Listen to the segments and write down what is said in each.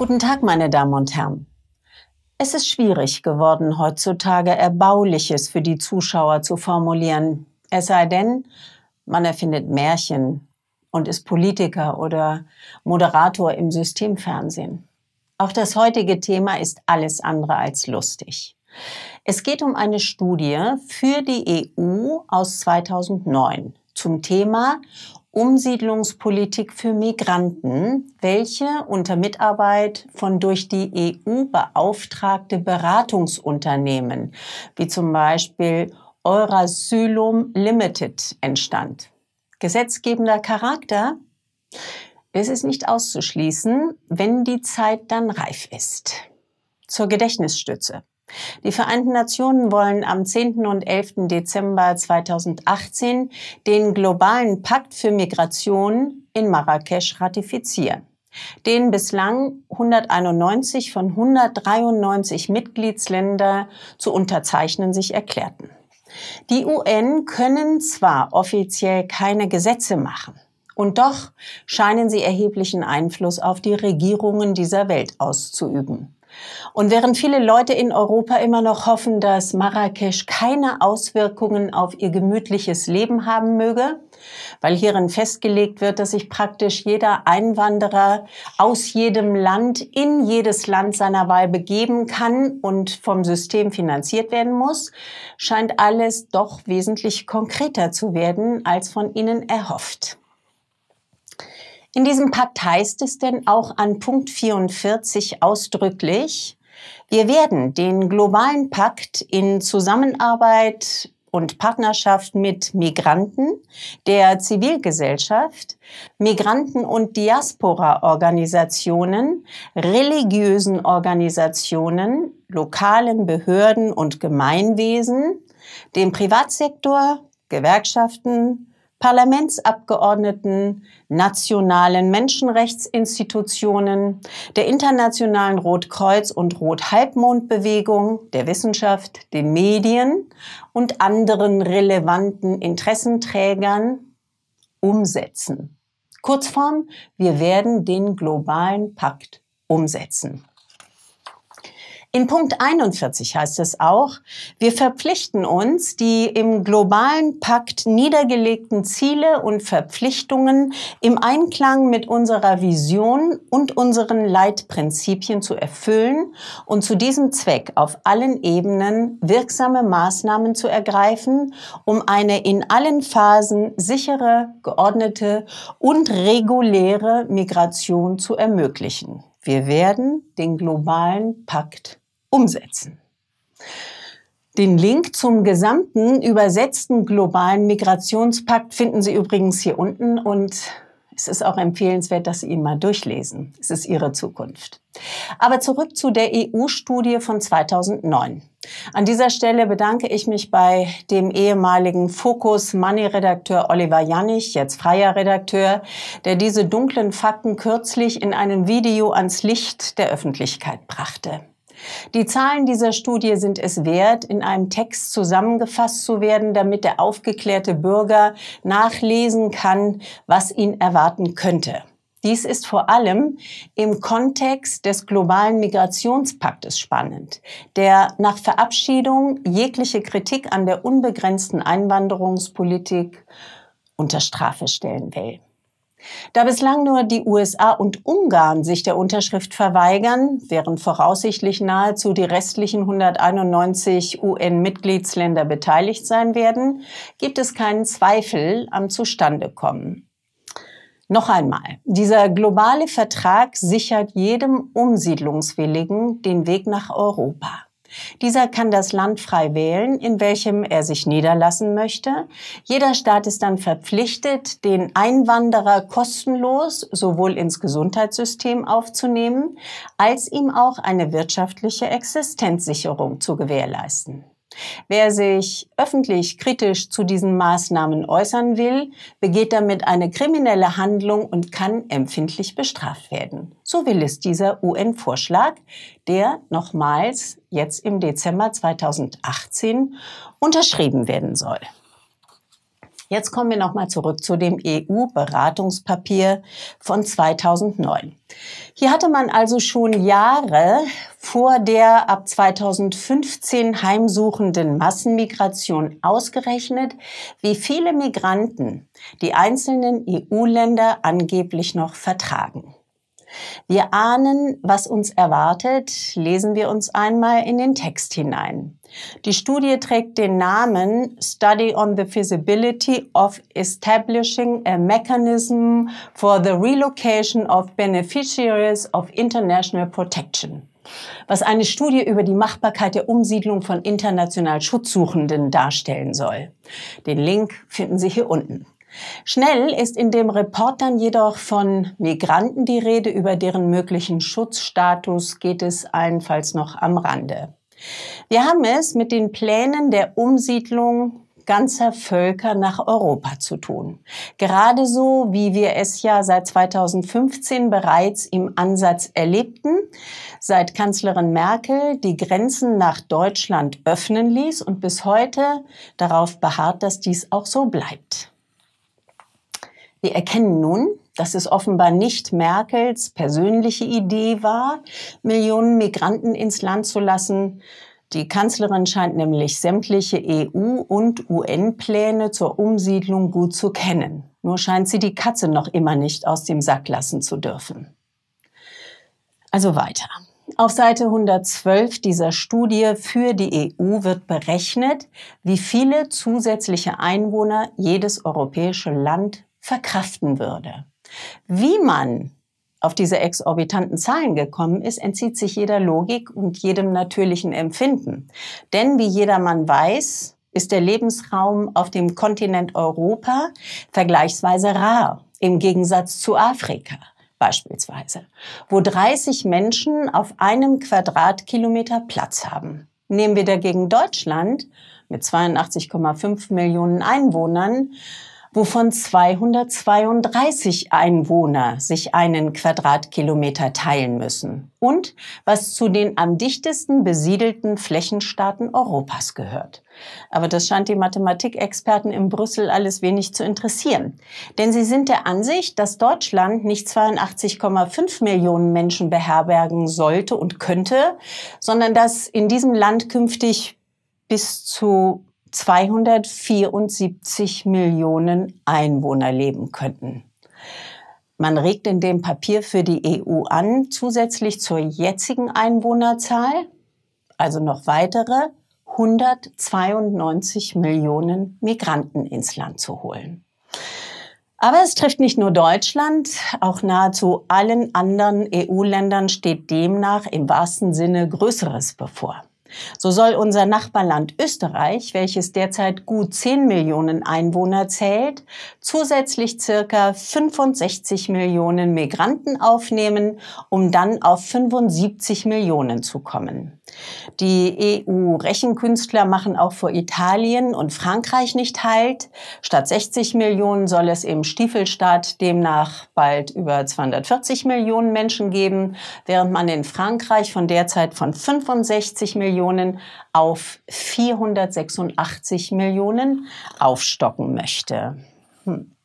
Guten Tag, meine Damen und Herren. Es ist schwierig geworden, heutzutage Erbauliches für die Zuschauer zu formulieren. Es sei denn, man erfindet Märchen und ist Politiker oder Moderator im Systemfernsehen. Auch das heutige Thema ist alles andere als lustig. Es geht um eine Studie für die EU aus 2009 zum Thema Umsiedlungspolitik für Migranten, welche unter Mitarbeit von durch die EU beauftragte Beratungsunternehmen, wie zum Beispiel Eurasylum Limited, entstand. Gesetzgebender Charakter? Es ist nicht auszuschließen, wenn die Zeit dann reif ist. Zur Gedächtnisstütze. Die Vereinten Nationen wollen am 10. und 11. Dezember 2018 den globalen Pakt für Migration in Marrakesch ratifizieren, den bislang 191 von 193 Mitgliedsländer zu unterzeichnen sich erklärten. Die UN können zwar offiziell keine Gesetze machen, und doch scheinen sie erheblichen Einfluss auf die Regierungen dieser Welt auszuüben. Und während viele Leute in Europa immer noch hoffen, dass Marrakesch keine Auswirkungen auf ihr gemütliches Leben haben möge, weil hierin festgelegt wird, dass sich praktisch jeder Einwanderer aus jedem Land in jedes Land seiner Wahl begeben kann und vom System finanziert werden muss, scheint alles doch wesentlich konkreter zu werden als von ihnen erhofft. In diesem Pakt heißt es denn auch an Punkt 44 ausdrücklich, wir werden den globalen Pakt in Zusammenarbeit und Partnerschaft mit Migranten, der Zivilgesellschaft, Migranten- und Diaspora-Organisationen, religiösen Organisationen, lokalen Behörden und Gemeinwesen, dem Privatsektor, Gewerkschaften, Parlamentsabgeordneten, nationalen Menschenrechtsinstitutionen, der internationalen Rotkreuz- und Rothalbmondbewegung, der Wissenschaft, den Medien und anderen relevanten Interessenträgern umsetzen. Kurzform, wir werden den globalen Pakt umsetzen. In Punkt 41 heißt es auch, wir verpflichten uns, die im globalen Pakt niedergelegten Ziele und Verpflichtungen im Einklang mit unserer Vision und unseren Leitprinzipien zu erfüllen und zu diesem Zweck auf allen Ebenen wirksame Maßnahmen zu ergreifen, um eine in allen Phasen sichere, geordnete und reguläre Migration zu ermöglichen. Wir werden den globalen Pakt umsetzen. Den Link zum gesamten übersetzten globalen Migrationspakt finden Sie übrigens hier unten und es ist auch empfehlenswert, dass Sie ihn mal durchlesen. Es ist Ihre Zukunft. Aber zurück zu der EU-Studie von 2009. An dieser Stelle bedanke ich mich bei dem ehemaligen Focus Money Redakteur Oliver Jannig, jetzt freier Redakteur, der diese dunklen Fakten kürzlich in einem Video ans Licht der Öffentlichkeit brachte. Die Zahlen dieser Studie sind es wert, in einem Text zusammengefasst zu werden, damit der aufgeklärte Bürger nachlesen kann, was ihn erwarten könnte. Dies ist vor allem im Kontext des globalen Migrationspaktes spannend, der nach Verabschiedung jegliche Kritik an der unbegrenzten Einwanderungspolitik unter Strafe stellen will. Da bislang nur die USA und Ungarn sich der Unterschrift verweigern, während voraussichtlich nahezu die restlichen 191 UN-Mitgliedsländer beteiligt sein werden, gibt es keinen Zweifel am Zustandekommen. Noch einmal, dieser globale Vertrag sichert jedem Umsiedlungswilligen den Weg nach Europa. Dieser kann das Land frei wählen, in welchem er sich niederlassen möchte. Jeder Staat ist dann verpflichtet, den Einwanderer kostenlos sowohl ins Gesundheitssystem aufzunehmen, als ihm auch eine wirtschaftliche Existenzsicherung zu gewährleisten. Wer sich öffentlich kritisch zu diesen Maßnahmen äußern will, begeht damit eine kriminelle Handlung und kann empfindlich bestraft werden. So will es dieser UN-Vorschlag, der nochmals jetzt im Dezember 2018 unterschrieben werden soll. Jetzt kommen wir nochmal zurück zu dem EU-Beratungspapier von 2009. Hier hatte man also schon Jahre vor der ab 2015 heimsuchenden Massenmigration ausgerechnet, wie viele Migranten die einzelnen EU-Länder angeblich noch vertragen. Wir ahnen, was uns erwartet, lesen wir uns einmal in den Text hinein. Die Studie trägt den Namen Study on the Feasibility of Establishing a Mechanism for the Relocation of Beneficiaries of International Protection was eine Studie über die Machbarkeit der Umsiedlung von international Schutzsuchenden darstellen soll. Den Link finden Sie hier unten. Schnell ist in dem Report dann jedoch von Migranten die Rede, über deren möglichen Schutzstatus geht es allenfalls noch am Rande. Wir haben es mit den Plänen der Umsiedlung ganzer Völker nach Europa zu tun. Gerade so, wie wir es ja seit 2015 bereits im Ansatz erlebten, seit Kanzlerin Merkel die Grenzen nach Deutschland öffnen ließ und bis heute darauf beharrt, dass dies auch so bleibt. Wir erkennen nun, dass es offenbar nicht Merkels persönliche Idee war, Millionen Migranten ins Land zu lassen. Die Kanzlerin scheint nämlich sämtliche EU- und UN-Pläne zur Umsiedlung gut zu kennen. Nur scheint sie die Katze noch immer nicht aus dem Sack lassen zu dürfen. Also weiter. Auf Seite 112 dieser Studie für die EU wird berechnet, wie viele zusätzliche Einwohner jedes europäische Land verkraften würde. Wie man auf diese exorbitanten Zahlen gekommen ist, entzieht sich jeder Logik und jedem natürlichen Empfinden. Denn wie jedermann weiß, ist der Lebensraum auf dem Kontinent Europa vergleichsweise rar im Gegensatz zu Afrika beispielsweise, wo 30 Menschen auf einem Quadratkilometer Platz haben. Nehmen wir dagegen Deutschland mit 82,5 Millionen Einwohnern, wovon 232 Einwohner sich einen Quadratkilometer teilen müssen und was zu den am dichtesten besiedelten Flächenstaaten Europas gehört. Aber das scheint die Mathematikexperten in Brüssel alles wenig zu interessieren. Denn sie sind der Ansicht, dass Deutschland nicht 82,5 Millionen Menschen beherbergen sollte und könnte, sondern dass in diesem Land künftig bis zu 274 Millionen Einwohner leben könnten. Man regt in dem Papier für die EU an, zusätzlich zur jetzigen Einwohnerzahl, also noch weitere 192 Millionen Migranten ins Land zu holen. Aber es trifft nicht nur Deutschland, auch nahezu allen anderen EU-Ländern steht demnach im wahrsten Sinne Größeres bevor. So soll unser Nachbarland Österreich, welches derzeit gut 10 Millionen Einwohner zählt, zusätzlich circa 65 Millionen Migranten aufnehmen, um dann auf 75 Millionen zu kommen. Die EU-Rechenkünstler machen auch vor Italien und Frankreich nicht Halt. Statt 60 Millionen soll es im Stiefelstaat demnach bald über 240 Millionen Menschen geben, während man in Frankreich von derzeit von 65 Millionen auf 486 Millionen aufstocken möchte. Hm.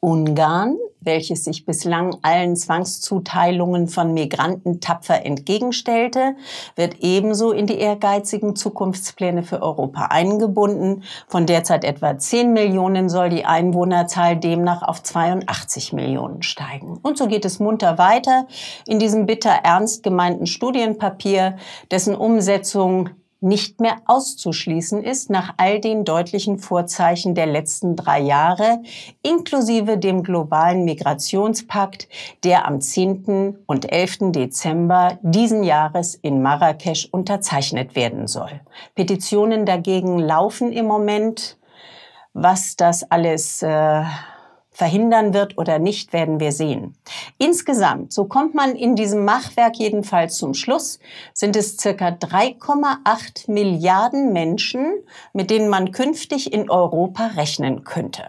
Ungarn, welches sich bislang allen Zwangszuteilungen von Migranten tapfer entgegenstellte, wird ebenso in die ehrgeizigen Zukunftspläne für Europa eingebunden. Von derzeit etwa 10 Millionen soll die Einwohnerzahl demnach auf 82 Millionen steigen. Und so geht es munter weiter in diesem bitter ernst gemeinten Studienpapier, dessen Umsetzung nicht mehr auszuschließen ist nach all den deutlichen Vorzeichen der letzten drei Jahre, inklusive dem globalen Migrationspakt, der am 10. und 11. Dezember diesen Jahres in Marrakesch unterzeichnet werden soll. Petitionen dagegen laufen im Moment. Was das alles äh, verhindern wird oder nicht, werden wir sehen. Insgesamt, so kommt man in diesem Machwerk jedenfalls zum Schluss, sind es circa 3,8 Milliarden Menschen, mit denen man künftig in Europa rechnen könnte.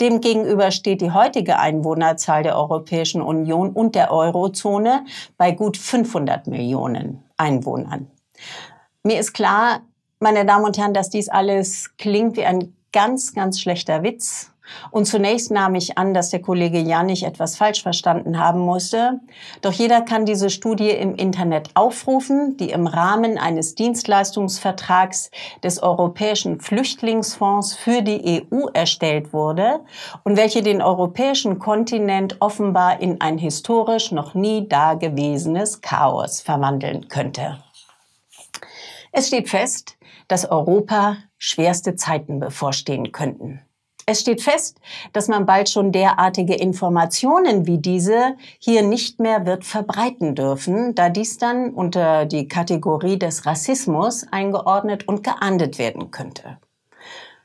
Demgegenüber steht die heutige Einwohnerzahl der Europäischen Union und der Eurozone bei gut 500 Millionen Einwohnern. Mir ist klar, meine Damen und Herren, dass dies alles klingt wie ein ganz, ganz schlechter Witz und zunächst nahm ich an, dass der Kollege Janich etwas falsch verstanden haben musste. Doch jeder kann diese Studie im Internet aufrufen, die im Rahmen eines Dienstleistungsvertrags des Europäischen Flüchtlingsfonds für die EU erstellt wurde und welche den europäischen Kontinent offenbar in ein historisch noch nie dagewesenes Chaos verwandeln könnte. Es steht fest, dass Europa schwerste Zeiten bevorstehen könnten. Es steht fest, dass man bald schon derartige Informationen wie diese hier nicht mehr wird verbreiten dürfen, da dies dann unter die Kategorie des Rassismus eingeordnet und geahndet werden könnte.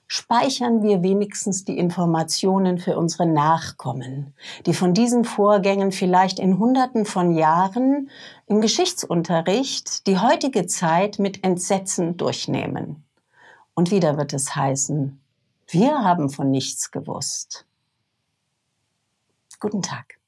Speichern wir wenigstens die Informationen für unsere Nachkommen, die von diesen Vorgängen vielleicht in Hunderten von Jahren im Geschichtsunterricht die heutige Zeit mit Entsetzen durchnehmen. Und wieder wird es heißen, wir haben von nichts gewusst. Guten Tag.